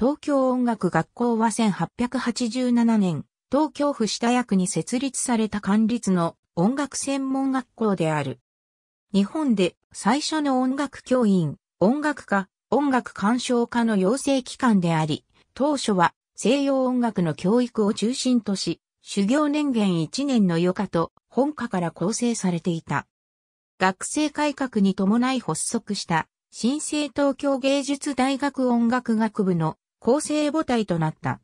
東京音楽学校は1887年、東京府下役に設立された官立の音楽専門学校である。日本で最初の音楽教員、音楽家、音楽鑑賞家の養成機関であり、当初は西洋音楽の教育を中心とし、修行年限1年の余暇と本科から構成されていた。学生改革に伴い発足した、新生東京芸術大学音楽学部の構成母体となった。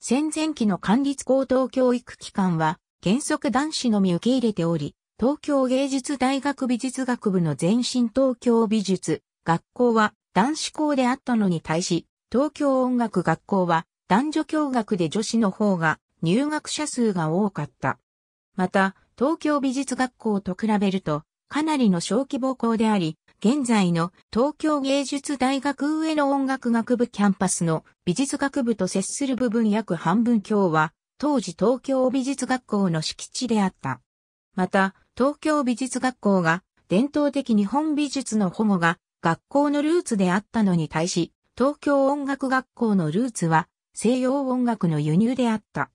戦前期の管理高等教育機関は、原則男子のみ受け入れており、東京芸術大学美術学部の前身東京美術学校は男子校であったのに対し、東京音楽学校は男女共学で女子の方が入学者数が多かった。また、東京美術学校と比べると、かなりの小規模校であり、現在の東京芸術大学上野音楽学部キャンパスの美術学部と接する部分約半分強は、当時東京美術学校の敷地であった。また、東京美術学校が伝統的日本美術の保護が学校のルーツであったのに対し、東京音楽学校のルーツは西洋音楽の輸入であった。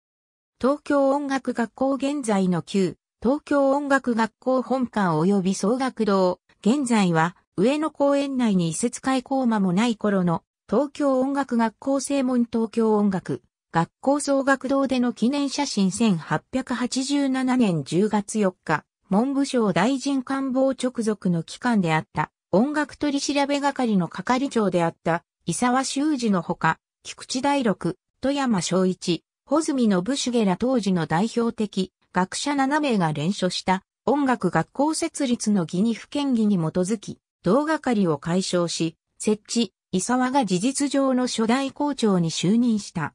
東京音楽学校現在の旧東京音楽学校本館及び総学堂、現在は上野公園内に移設開校間もない頃の東京音楽学校正門東京音楽学校総学堂での記念写真1887年10月4日、文部省大臣官房直属の機関であった音楽取調べ係の係長であった伊沢修二のほか、菊池大六、富山昭一、穂積信繁ら当時の代表的学者7名が連署した音楽学校設立の義に府県議に基づき、同係を解消し、設置、伊沢が事実上の初代校長に就任した。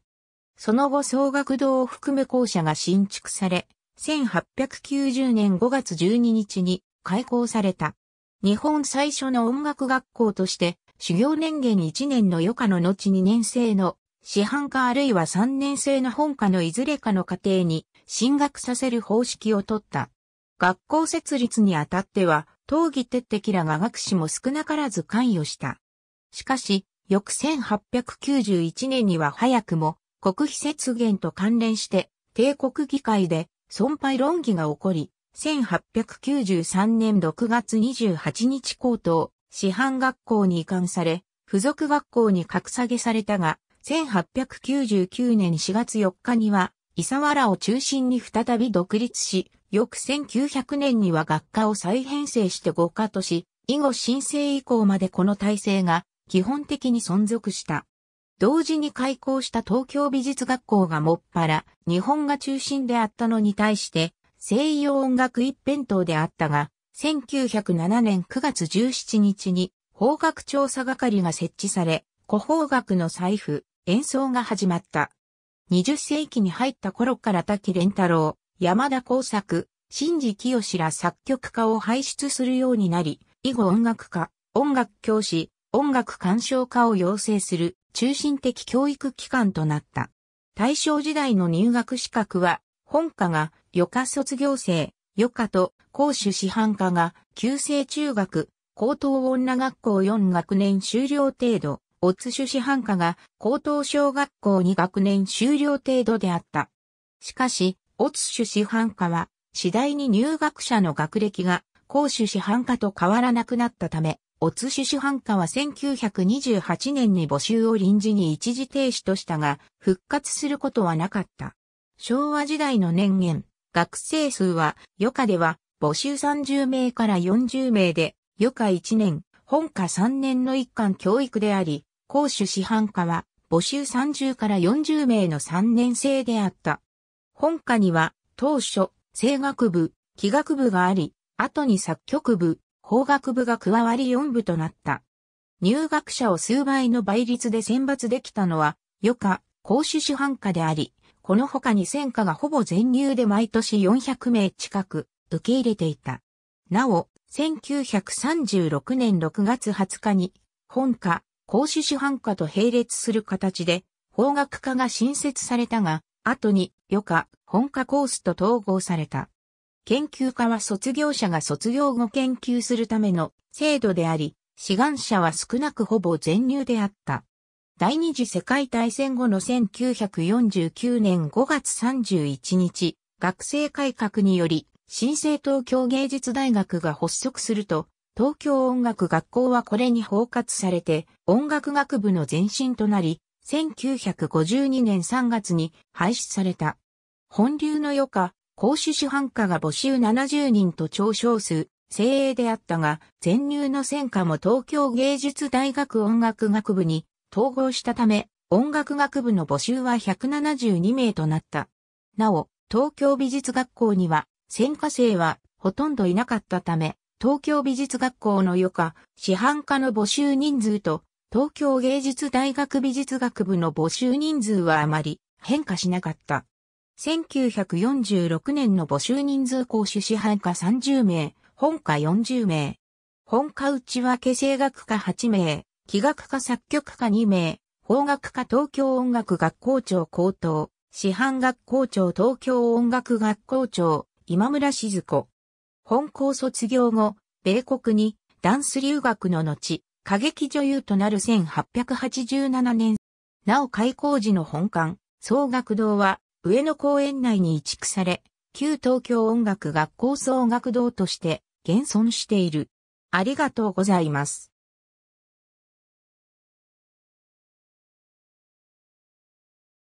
その後総学堂を含む校舎が新築され、1890年5月12日に開校された。日本最初の音楽学校として、修行年限1年の余暇の後2年生の市販科あるいは3年生の本科のいずれかの家庭に進学させる方式を取った。学校設立にあたっては、東義底。敵らが学士も少なからず関与した。しかし、翌1891年には早くも、国費節減と関連して、帝国議会で、損廃論議が起こり、1893年6月28日高等、師範学校に移管され、付属学校に格下げされたが、1899年4月4日には、伊沢らを中心に再び独立し、翌1900年には学科を再編成して合科とし、以後新生以降までこの体制が基本的に存続した。同時に開校した東京美術学校がもっぱら日本が中心であったのに対して西洋音楽一辺倒であったが、1907年9月17日に法学調査係が設置され、古法学の財布、演奏が始まった。20世紀に入った頃から滝連太郎、山田耕作、新次清ら作曲家を輩出するようになり、以後音楽家、音楽教師、音楽鑑賞家を養成する中心的教育機関となった。大正時代の入学資格は、本科が余科卒業生、余科と公主師範科が旧制中学、高等女学校4学年修了程度、オッツ種師範科が高等小学校に学年修了程度であった。しかし、オッツ種師範科は次第に入学者の学歴が高種師範科と変わらなくなったため、オッツ種師範科は1928年に募集を臨時に一時停止としたが、復活することはなかった。昭和時代の年限、学生数は余暇では募集30名から40名で、余暇1年、本科3年の一貫教育であり、公主師範課は募集30から40名の3年生であった。本課には当初、声楽部、器楽部があり、後に作曲部、法学部が加わり4部となった。入学者を数倍の倍率で選抜できたのは、余課、公主師範課であり、この他に戦課がほぼ全入で毎年400名近く受け入れていた。なお、1936年6月20日に、本課、公主師範科と並列する形で、法学科が新設されたが、後に余科、本科コースと統合された。研究科は卒業者が卒業後研究するための制度であり、志願者は少なくほぼ全入であった。第二次世界大戦後の1949年5月31日、学生改革により、新生東京芸術大学が発足すると、東京音楽学校はこれに包括されて音楽学部の前身となり、1952年3月に廃止された。本流の余暇、公主主犯科が募集70人と長少数、精鋭であったが、前入の戦果も東京芸術大学音楽学部に統合したため、音楽学部の募集は172名となった。なお、東京美術学校には、戦科生はほとんどいなかったため、東京美術学校の余科、市販科の募集人数と、東京芸術大学美術学部の募集人数はあまり変化しなかった。1946年の募集人数講師市販科30名、本科40名。本科内訳声楽科8名、器楽科作曲科2名、法学科東京音楽学校長高等、市販学校長東京音楽学校長、今村静子。本校卒業後、米国にダンス留学の後、歌劇女優となる1887年、なお開校時の本館、総学堂は上野公園内に移築され、旧東京音楽学校総学堂として現存している。ありがとうございます。